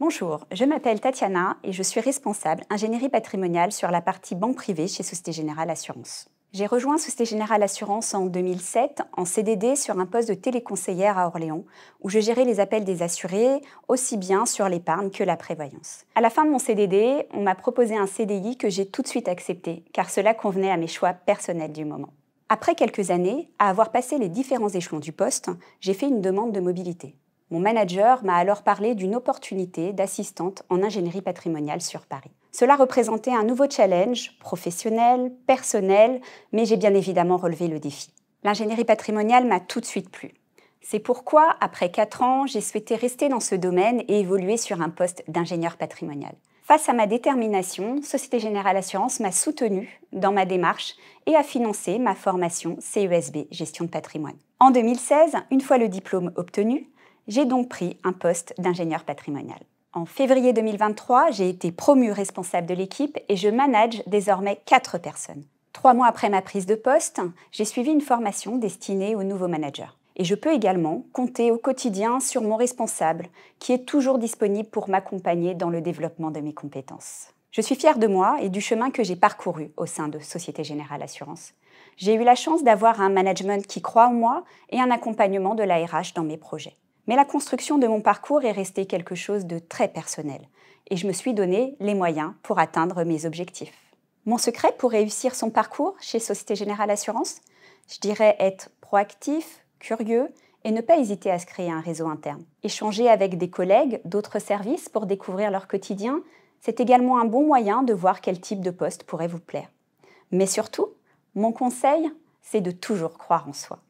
Bonjour, je m'appelle Tatiana et je suis responsable ingénierie patrimoniale sur la partie banque privée chez Société Générale Assurance. J'ai rejoint Société Générale Assurance en 2007 en CDD sur un poste de téléconseillère à Orléans où je gérais les appels des assurés aussi bien sur l'épargne que la prévoyance. À la fin de mon CDD, on m'a proposé un CDI que j'ai tout de suite accepté car cela convenait à mes choix personnels du moment. Après quelques années, à avoir passé les différents échelons du poste, j'ai fait une demande de mobilité. Mon manager m'a alors parlé d'une opportunité d'assistante en ingénierie patrimoniale sur Paris. Cela représentait un nouveau challenge, professionnel, personnel, mais j'ai bien évidemment relevé le défi. L'ingénierie patrimoniale m'a tout de suite plu. C'est pourquoi, après 4 ans, j'ai souhaité rester dans ce domaine et évoluer sur un poste d'ingénieur patrimonial. Face à ma détermination, Société Générale Assurance m'a soutenue dans ma démarche et a financé ma formation CESB Gestion de patrimoine. En 2016, une fois le diplôme obtenu, j'ai donc pris un poste d'ingénieur patrimonial. En février 2023, j'ai été promue responsable de l'équipe et je manage désormais quatre personnes. Trois mois après ma prise de poste, j'ai suivi une formation destinée aux nouveaux managers. Et je peux également compter au quotidien sur mon responsable, qui est toujours disponible pour m'accompagner dans le développement de mes compétences. Je suis fière de moi et du chemin que j'ai parcouru au sein de Société Générale Assurance. J'ai eu la chance d'avoir un management qui croit en moi et un accompagnement de l'ARH dans mes projets. Mais la construction de mon parcours est restée quelque chose de très personnel et je me suis donné les moyens pour atteindre mes objectifs. Mon secret pour réussir son parcours chez Société Générale Assurance Je dirais être proactif, curieux et ne pas hésiter à se créer un réseau interne. Échanger avec des collègues d'autres services pour découvrir leur quotidien, c'est également un bon moyen de voir quel type de poste pourrait vous plaire. Mais surtout, mon conseil, c'est de toujours croire en soi.